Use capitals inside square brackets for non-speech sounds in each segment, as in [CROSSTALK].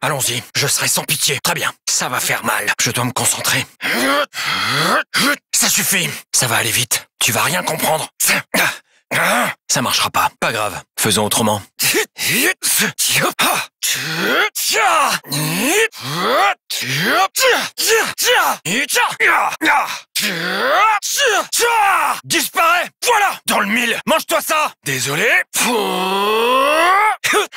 Allons-y, je serai sans pitié. Très bien, ça va faire mal. Je dois me concentrer. Ça suffit, ça va aller vite. Tu vas rien comprendre. Ah, ça marchera pas. Pas grave. Faisons autrement. Disparais Voilà Dans le mille Mange-toi ça Désolé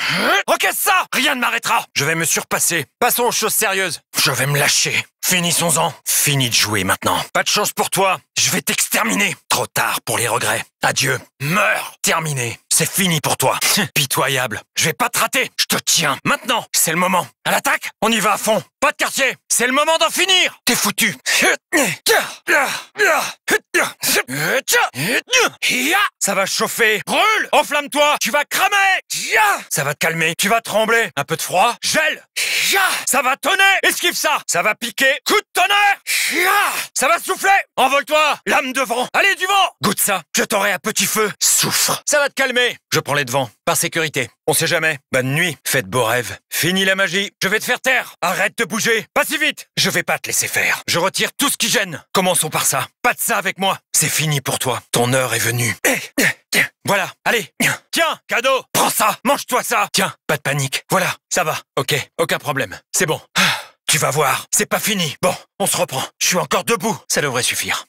Hein ok ça Rien ne m'arrêtera Je vais me surpasser. Passons aux choses sérieuses. Je vais me lâcher. Finissons-en. Fini de jouer maintenant. Pas de chance pour toi. Je vais t'exterminer. Trop tard pour les regrets. Adieu. Meurs. Terminé. C'est fini pour toi. [LAUGHS] Pitoyable. Je vais pas te rater. Je te tiens. Maintenant, c'est le moment. À l'attaque, on y va à fond. Pas de quartier. C'est le moment d'en finir. T'es foutu. [LAUGHS] Ça va chauffer. Brûle Enflamme-toi Tu vas cramer Ça va te calmer. Tu vas trembler. Un peu de froid. Gèle Ça va tonner Esquive ça Ça va piquer. Coup de tonnerre Ça va souffler Envole-toi Lame de Allez, du vent Goûte ça. Je t'aurai un petit feu. Souffre. Ça va te calmer. Je prends les devants. Par sécurité. On sait jamais. Bonne nuit. Faites beau rêve Fini la magie. Je vais te faire taire. Arrête de bouger. Pas si vite. Je vais pas te laisser faire. Je retire tout ce qui gêne. Commençons par ça. Pas de ça avec moi c'est fini pour toi. Ton heure est venue. Tiens, eh, eh, eh, voilà, allez. Tiens, cadeau. Prends ça. Mange-toi ça. Tiens, pas de panique. Voilà, ça va. Ok, aucun problème. C'est bon. Ah, tu vas voir, c'est pas fini. Bon, on se reprend. Je suis encore debout. Ça devrait suffire.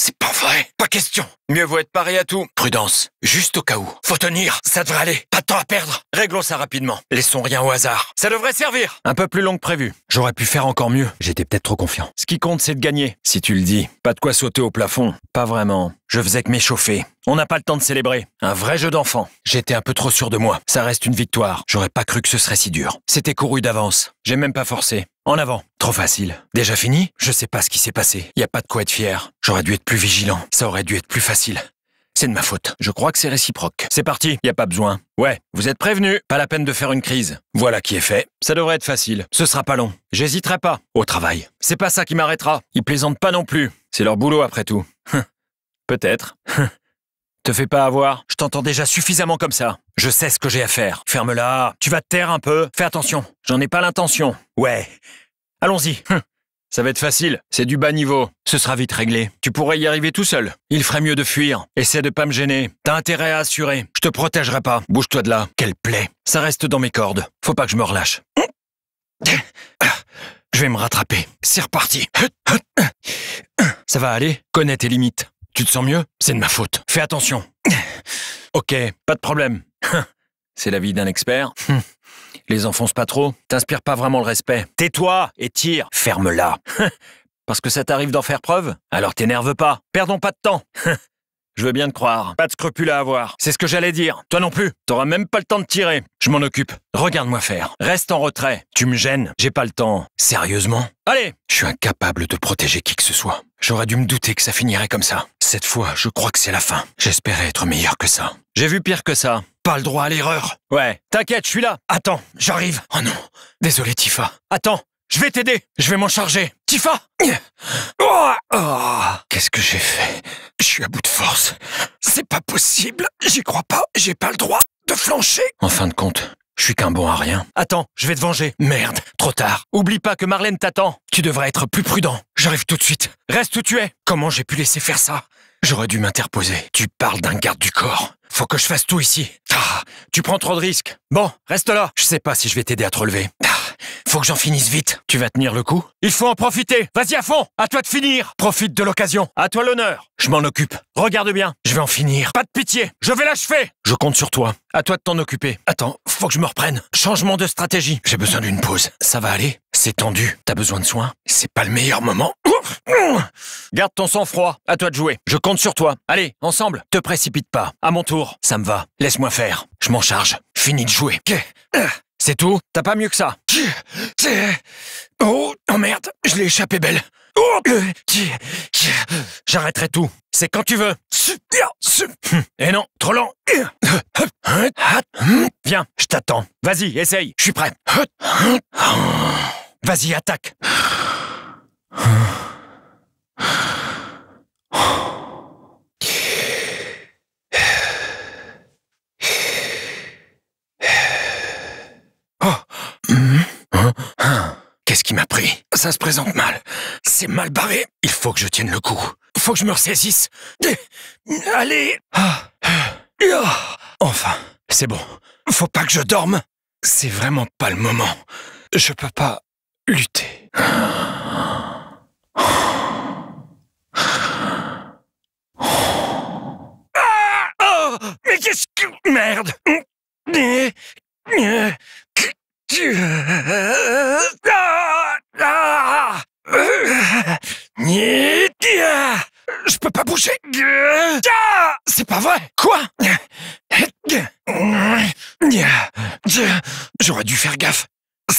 C'est pas vrai. Pas question. Mieux vaut être paré à tout. Prudence. Juste au cas où. Faut tenir. Ça devrait aller. Pas de temps à perdre. Réglons ça rapidement. Laissons rien au hasard. Ça devrait servir. Un peu plus long que prévu. J'aurais pu faire encore mieux. J'étais peut-être trop confiant. Ce qui compte, c'est de gagner. Si tu le dis. Pas de quoi sauter au plafond. Pas vraiment. Je faisais que m'échauffer. On n'a pas le temps de célébrer. Un vrai jeu d'enfant. J'étais un peu trop sûr de moi. Ça reste une victoire. J'aurais pas cru que ce serait si dur. C'était couru d'avance. J'ai même pas forcé. En avant. Trop facile. Déjà fini Je sais pas ce qui s'est passé. Y a pas de quoi être fier. J'aurais dû être plus vigilant. Ça aurait dû être plus facile. C'est de ma faute. Je crois que c'est réciproque. C'est parti. Y a pas besoin. Ouais, vous êtes prévenu. Pas la peine de faire une crise. Voilà qui est fait. Ça devrait être facile. Ce sera pas long. J'hésiterai pas. Au travail. C'est pas ça qui m'arrêtera. Ils plaisantent pas non plus. C'est leur boulot après tout. [LAUGHS] Peut-être. [LAUGHS] Te fais pas avoir, je t'entends déjà suffisamment comme ça. Je sais ce que j'ai à faire. Ferme-la, tu vas te taire un peu, fais attention. J'en ai pas l'intention. Ouais. Allons-y. Hum. Ça va être facile, c'est du bas niveau. Ce sera vite réglé. Tu pourrais y arriver tout seul. Il ferait mieux de fuir. Essaie de pas me gêner. T'as intérêt à assurer. Je te protégerai pas. Bouge-toi de là. Quelle plaie. Ça reste dans mes cordes. Faut pas que je me relâche. Je vais me rattraper. C'est reparti. Ça va aller Connais tes limites. Tu te sens mieux C'est de ma faute. Fais attention. [COUGHS] ok, pas de problème. [COUGHS] C'est l'avis d'un expert. [COUGHS] Les enfonce pas trop, t'inspires pas vraiment le respect. Tais-toi et tire. Ferme-la. Parce que ça t'arrive d'en faire preuve Alors t'énerve pas. Perdons pas de temps. Je veux bien te croire. Pas de scrupules à avoir. C'est ce que j'allais dire. Toi non plus. T'auras même pas le temps de tirer. Je m'en occupe. Regarde-moi faire. Reste en retrait. Tu me gênes. J'ai pas le temps. Sérieusement Allez Je suis incapable de protéger qui que ce soit. J'aurais dû me douter que ça finirait comme ça. Cette fois, je crois que c'est la fin. J'espérais être meilleur que ça. J'ai vu pire que ça. Pas le droit à l'erreur. Ouais. T'inquiète, je suis là. Attends, j'arrive. Oh non. Désolé, Tifa. Attends, je vais t'aider. Je vais m'en charger. Tifa oh. Qu'est-ce que j'ai fait Je suis à bout de force. C'est pas possible. J'y crois pas. J'ai pas le droit de flancher. En fin de compte, je suis qu'un bon à rien. Attends, je vais te venger. Merde, trop tard. Oublie pas que Marlène t'attend. Tu devrais être plus prudent. J'arrive tout de suite. Reste où tu es. Comment j'ai pu laisser faire ça J'aurais dû m'interposer. Tu parles d'un garde du corps. Faut que je fasse tout ici. Ah, tu prends trop de risques. Bon, reste là. Je sais pas si je vais t'aider à te relever. Ah, faut que j'en finisse vite. Tu vas tenir le coup Il faut en profiter. Vas-y à fond. À toi de finir. Profite de l'occasion. À toi l'honneur. Je m'en occupe. Regarde bien. Je vais en finir. Pas de pitié. Je vais l'achever. Je compte sur toi. À toi de t'en occuper. Attends, faut que je me reprenne. Changement de stratégie. J'ai besoin d'une pause. Ça va aller c'est tendu. T'as besoin de soins C'est pas le meilleur moment. Garde ton sang-froid. À toi de jouer. Je compte sur toi. Allez, ensemble. Te précipite pas. À mon tour. Ça me va. Laisse-moi faire. Je m'en charge. Fini de jouer. Euh, c'est tout T'as pas mieux que ça oh, oh, merde, je l'ai échappé belle. Oh, J'arrêterai tout. C'est quand tu veux. Hum. Et eh non, trop lent. Euh, euh, Viens, je t'attends. Vas-y, essaye. Je suis prêt. Vas-y, attaque oh. Qu'est-ce qui m'a pris Ça se présente mal. C'est mal barré. Il faut que je tienne le coup. Faut que je me ressaisisse. Allez ah. Enfin, c'est bon. Faut pas que je dorme. C'est vraiment pas le moment. Je peux pas lutter. Ah oh Mais qu'est-ce que... Merde Je peux pas bouger C'est pas vrai Quoi J'aurais dû faire gaffe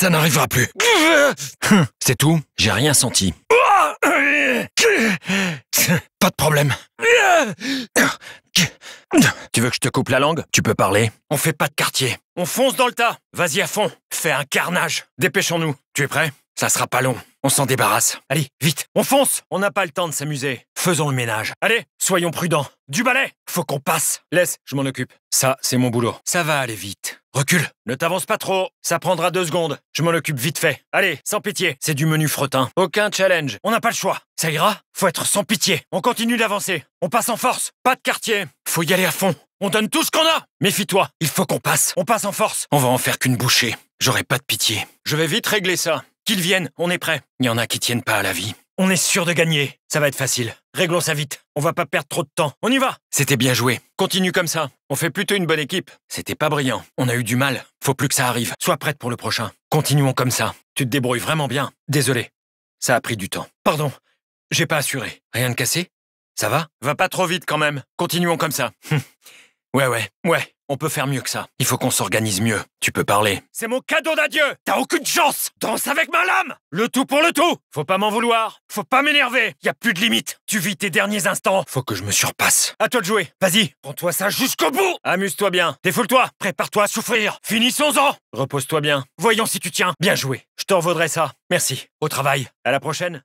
ça n'arrivera plus. [LAUGHS] C'est tout, j'ai rien senti. Pas de problème. Tu veux que je te coupe la langue Tu peux parler. On fait pas de quartier. On fonce dans le tas. Vas-y à fond. Fais un carnage. Dépêchons-nous. Tu es prêt Ça sera pas long. On s'en débarrasse. Allez, vite. On fonce. On n'a pas le temps de s'amuser. Faisons le ménage. Allez, soyons prudents. Du balai. Faut qu'on passe. Laisse, je m'en occupe. Ça, c'est mon boulot. Ça va aller vite. Recule. Ne t'avance pas trop. Ça prendra deux secondes. Je m'en occupe vite fait. Allez, sans pitié. C'est du menu fretin. Aucun challenge. On n'a pas le choix. Ça ira Faut être sans pitié. On continue d'avancer. On passe en force. Pas de quartier. Faut y aller à fond. On donne tout ce qu'on a. Méfie-toi. Il faut qu'on passe. On passe en force. On va en faire qu'une bouchée. J'aurai pas de pitié. Je vais vite régler ça. Qu'ils viennent. On est prêt. Il y en a qui tiennent pas à la vie. On est sûr de gagner. Ça va être facile. Réglons ça vite. On va pas perdre trop de temps. On y va C'était bien joué. Continue comme ça. On fait plutôt une bonne équipe. C'était pas brillant. On a eu du mal. Faut plus que ça arrive. Sois prête pour le prochain. Continuons comme ça. Tu te débrouilles vraiment bien. Désolé. Ça a pris du temps. Pardon. J'ai pas assuré. Rien de cassé Ça va Va pas trop vite quand même. Continuons comme ça. [LAUGHS] ouais, ouais, ouais. On peut faire mieux que ça. Il faut qu'on s'organise mieux. Tu peux parler. C'est mon cadeau d'adieu T'as aucune chance Danse avec ma lame Le tout pour le tout Faut pas m'en vouloir Faut pas m'énerver Y a plus de limite Tu vis tes derniers instants Faut que je me surpasse. À toi de jouer Vas-y Prends-toi ça jusqu'au bout Amuse-toi bien Défoule-toi Prépare-toi à souffrir Finissons-en Repose-toi bien. Voyons si tu tiens. Bien joué. Je t'en vaudrai ça. Merci. Au travail. À la prochaine.